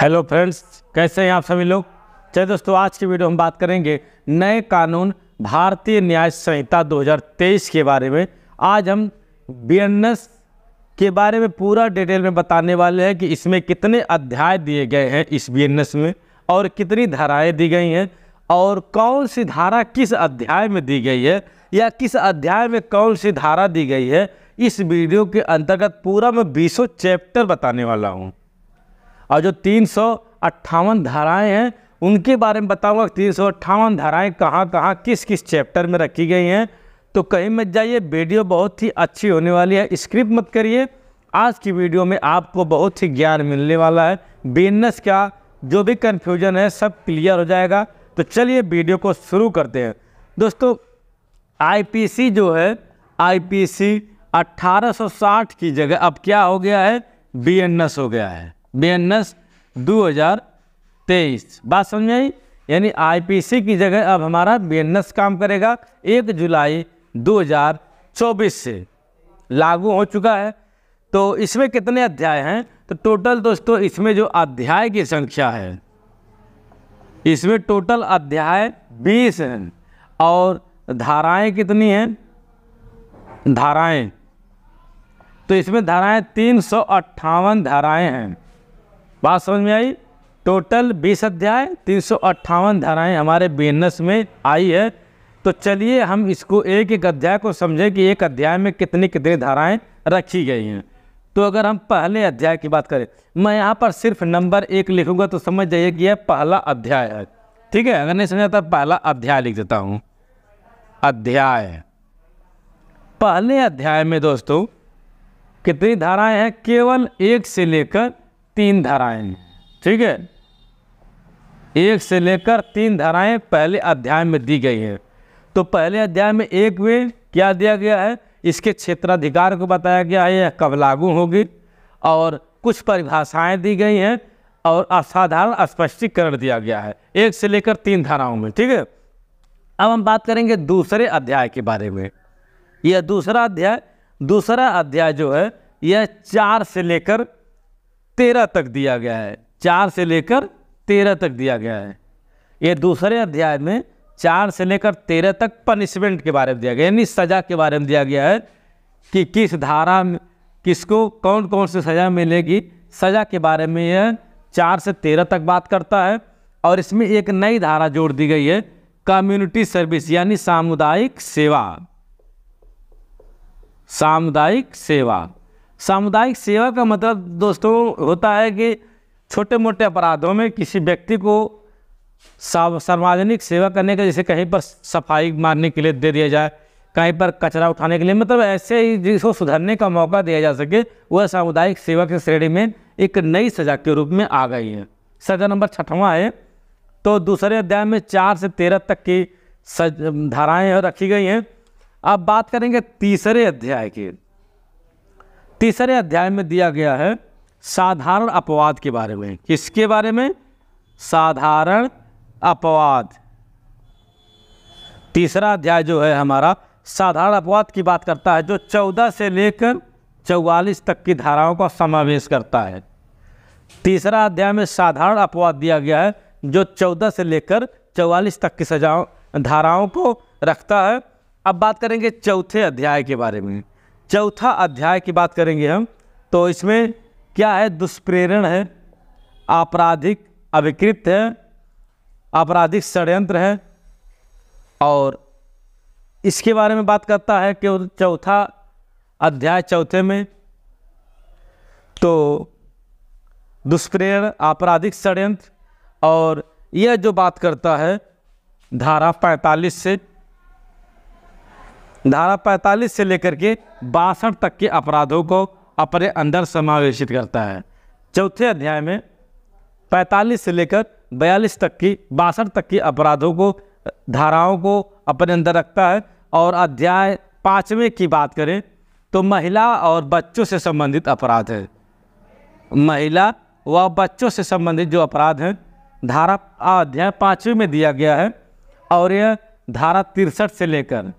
hello friends कैसे हैं आप सभी लोग चलिए दोस्तों आज की वीडियो हम बात करेंगे नए कानून भारतीय न्याय संहिता 2023 के बारे में आज हम बी के बारे में पूरा डिटेल में बताने वाले हैं कि इसमें कितने अध्याय दिए गए हैं इस बी में और कितनी धाराएँ दी गई हैं और कौन सी धारा किस अध्याय में दी गई है या किस अध्याय में कौन सी धारा दी गई है इस वीडियो के अंतर्गत पूरा मैं बीसों चैप्टर बताने वाला हूँ और जो तीन सौ अट्ठावन धाराएँ हैं उनके बारे में बताऊंगा तीन सौ अट्ठावन धाराएँ कहाँ कहाँ किस किस चैप्टर में रखी गई हैं तो कहीं मत जाइए वीडियो बहुत ही अच्छी होने वाली है स्क्रिप्ट मत करिए आज की वीडियो में आपको बहुत ही ज्ञान मिलने वाला है बिजनेस का जो भी कन्फ्यूजन है सब क्लियर हो जाएगा तो चलिए वीडियो को शुरू करते हैं दोस्तों आई जो है आई 1860 की जगह अब क्या हो गया है बी हो गया है बयानस दो हज़ार तेईस बात समझ आई यानी आईपीसी की जगह अब हमारा बयानस काम करेगा एक जुलाई 2024 से लागू हो चुका है तो इसमें कितने अध्याय हैं तो टोटल दोस्तों इसमें जो अध्याय की संख्या है इसमें टोटल अध्याय बीस हैं और धाराएं कितनी हैं धाराएं तो इसमें धाराएं तीन सौ अट्ठावन धाराएं हैं बात समझ में आई टोटल बीस अध्याय तीन सौ अट्ठावन धाराएँ हमारे बिजनेस में आई है तो चलिए हम इसको एक एक अध्याय को समझें कि एक अध्याय में कितनी कितनी धाराएँ रखी गई हैं तो अगर हम पहले अध्याय की बात करें मैं यहाँ पर सिर्फ नंबर एक लिखूंगा तो समझ जाइए कि यह पहला अध्याय है ठीक है अगर नहीं समझा तो पहला अध्याय लिख देता हूँ अध्याय पहले अध्याय में दोस्तों कितनी धाराएं हैं केवल एक से लेकर तीन धाराएं हैं ठीक है एक से लेकर तीन धाराएं पहले अध्याय में दी गई है तो पहले अध्याय में एक में क्या दिया गया है इसके क्षेत्राधिकार को बताया गया है यह कब लागू होगी और कुछ परिभाषाएं दी गई हैं और असाधारण स्पष्टीकरण दिया गया है एक से लेकर तीन धाराओं में ठीक है अब हम बात करेंगे दूसरे अध्याय के बारे में यह दूसरा अध्याय दूसरा अध्याय जो है यह चार से लेकर तेरह तक दिया गया है चार से लेकर तेरह तक दिया गया है ये दूसरे अध्याय में चार से लेकर तेरह तक पनिशमेंट के बारे में दिया गया यानी सजा के बारे में दिया गया है कि किस धारा में किसको कौन कौन सी सज़ा मिलेगी सज़ा के बारे में यह चार से तेरह तक बात करता है और इसमें एक नई धारा जोड़ दी गई है कम्युनिटी सर्विस यानी सामुदायिक सेवा सामुदायिक सेवा सामुदायिक सेवा का मतलब दोस्तों होता है कि छोटे मोटे अपराधों में किसी व्यक्ति को सार्वजनिक सेवा करने का जैसे कहीं पर सफाई मारने के लिए दे दिया जाए कहीं पर कचरा उठाने के लिए मतलब ऐसे ही जिसको सुधरने का मौका दिया जा सके वह सामुदायिक सेवा की श्रेणी में एक नई सजा के रूप में आ गई है सजा नंबर छठवां है तो दूसरे अध्याय में चार से तेरह तक की धाराएं धाराएँ रखी गई हैं अब बात करेंगे तीसरे अध्याय की तीसरे अध्याय में दिया गया है साधारण अपवाद के बारे में किसके बारे में साधारण अपवाद तीसरा अध्याय जो है हमारा साधारण अपवाद की बात करता है जो चौदह से लेकर चौवालीस तक की धाराओं का समावेश करता है तीसरा अध्याय में साधारण अपवाद दिया गया है जो चौदह से लेकर चौवालीस तक की सजाओं धाराओं को रखता है अब बात करेंगे चौथे अध्याय के बारे में चौथा अध्याय की बात करेंगे हम तो इसमें क्या है दुष्प्रेरण है आपराधिक अविकृत है आपराधिक षड्यंत्र है और इसके बारे में बात करता है कि चौथा अध्याय चौथे में तो दुष्प्रेरण आपराधिक षड्यंत्र और यह जो बात करता है धारा 45 से धारा 45 से लेकर के बासठ तक के अपराधों को अपने अंदर समावेशित करता है चौथे अध्याय में 45 से लेकर 42 तक की बासठ तक की अपराधों को धाराओं को अपने अंदर रखता है और अध्याय पाँचवें की बात करें तो महिला और बच्चों से संबंधित अपराध है महिला व बच्चों से संबंधित जो अपराध हैं धारा अध्याय पाँचवें में दिया गया है और यह धारा तिरसठ से लेकर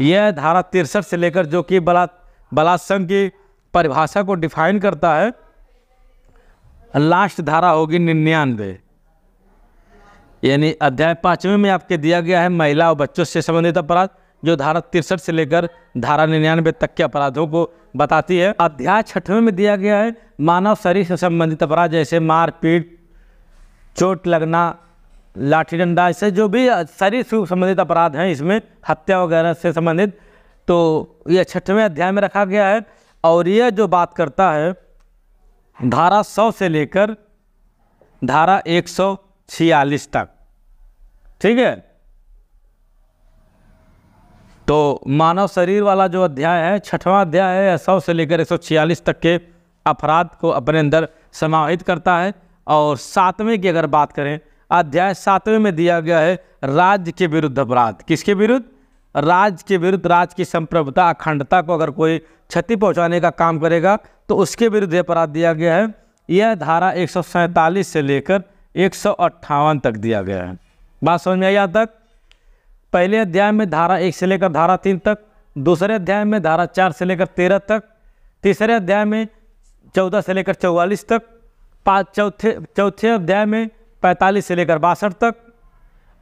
यह धारा तिरसठ से लेकर जो कि बला बलात्संग की परिभाषा को डिफाइन करता है लास्ट धारा होगी निन्यानवे यानी अध्याय पाँचवें में आपके दिया गया है महिला और बच्चों से संबंधित अपराध जो धारा तिरसठ से लेकर धारा निन्यानवे तक के अपराधों को बताती है अध्याय छठवें में दिया गया है मानव शरीर से संबंधित अपराध जैसे मारपीट चोट लगना लाठी डंडा इससे जो भी शरीर से संबंधित अपराध हैं इसमें हत्या वगैरह से संबंधित तो यह छठवें अध्याय में रखा गया है और यह जो बात करता है धारा सौ से लेकर धारा एक सौ छियालीस तक ठीक है तो मानव शरीर वाला जो अध्याय है छठवां अध्याय है सौ से लेकर एक सौ छियालीस तक के अपराध को अपने अंदर समाहित करता है और सातवें की अगर बात करें अध्याय सातवें में दिया गया है राज्य के विरुद्ध अपराध किसके विरुद्ध राज्य के विरुद्ध राज्य की संप्रभुता अखंडता को अगर कोई क्षति पहुंचाने का काम करेगा तो उसके विरुद्ध अपराध दिया गया है यह धारा एक से लेकर एक तक दिया गया है बात समझ में आई यहाँ तक पहले अध्याय में धारा एक से लेकर धारा तीन तक दूसरे अध्याय में धारा चार से लेकर तेरह तक तीसरे अध्याय में चौदह से लेकर चौवालीस तक पाँच चौथे चौथे अध्याय में पैंतालीस से लेकर बासठ तक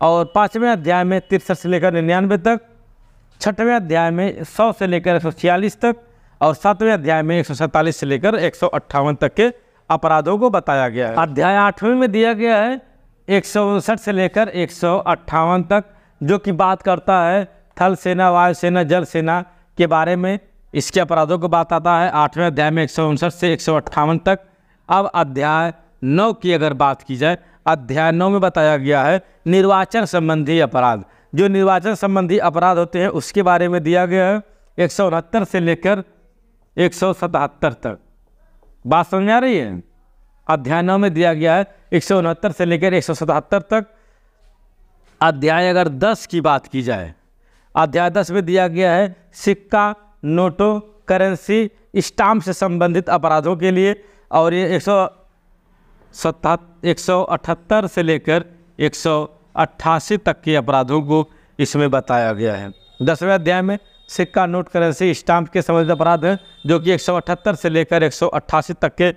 और पाँचवें अध्याय में तिरसठ से लेकर निन्यानवे तक छठवें अध्याय में सौ से लेकर एक सौ छियालीस तक और सातवें अध्याय में एक सौ सैंतालीस से लेकर एक सौ अट्ठावन तक के अपराधों को बताया गया है अध्याय आठवें में दिया गया है एक सौ उनसठ से लेकर एक सौ अट्ठावन तक जो कि बात करता है थल सेना वायुसेना जल सेना के बारे में इसके अपराधों को बात आता है आठवें अध्याय में एक सौ उनसठ से एक सौ अट्ठावन तक अब अध्याय नौ की अगर बात की जाए अध्ययनों में बताया गया है निर्वाचन संबंधी अपराध जो निर्वाचन संबंधी अपराध होते हैं उसके बारे में दिया गया है एक से लेकर एक तक बात समझ आ रही है अध्ययनों में दिया गया है एक से लेकर एक तक अध्याय अगर 10 की बात की जाए अध्याय 10 में दिया गया है सिक्का नोटों करेंसी स्टाम्प से संबंधित अपराधों के लिए और ये एक सत्ता एक से लेकर एक तक के अपराधों को इसमें बताया गया है दसवें अध्याय में सिक्का नोट करेंसी स्टाम्प के संबंधित अपराध हैं जो कि एक से लेकर एक तक के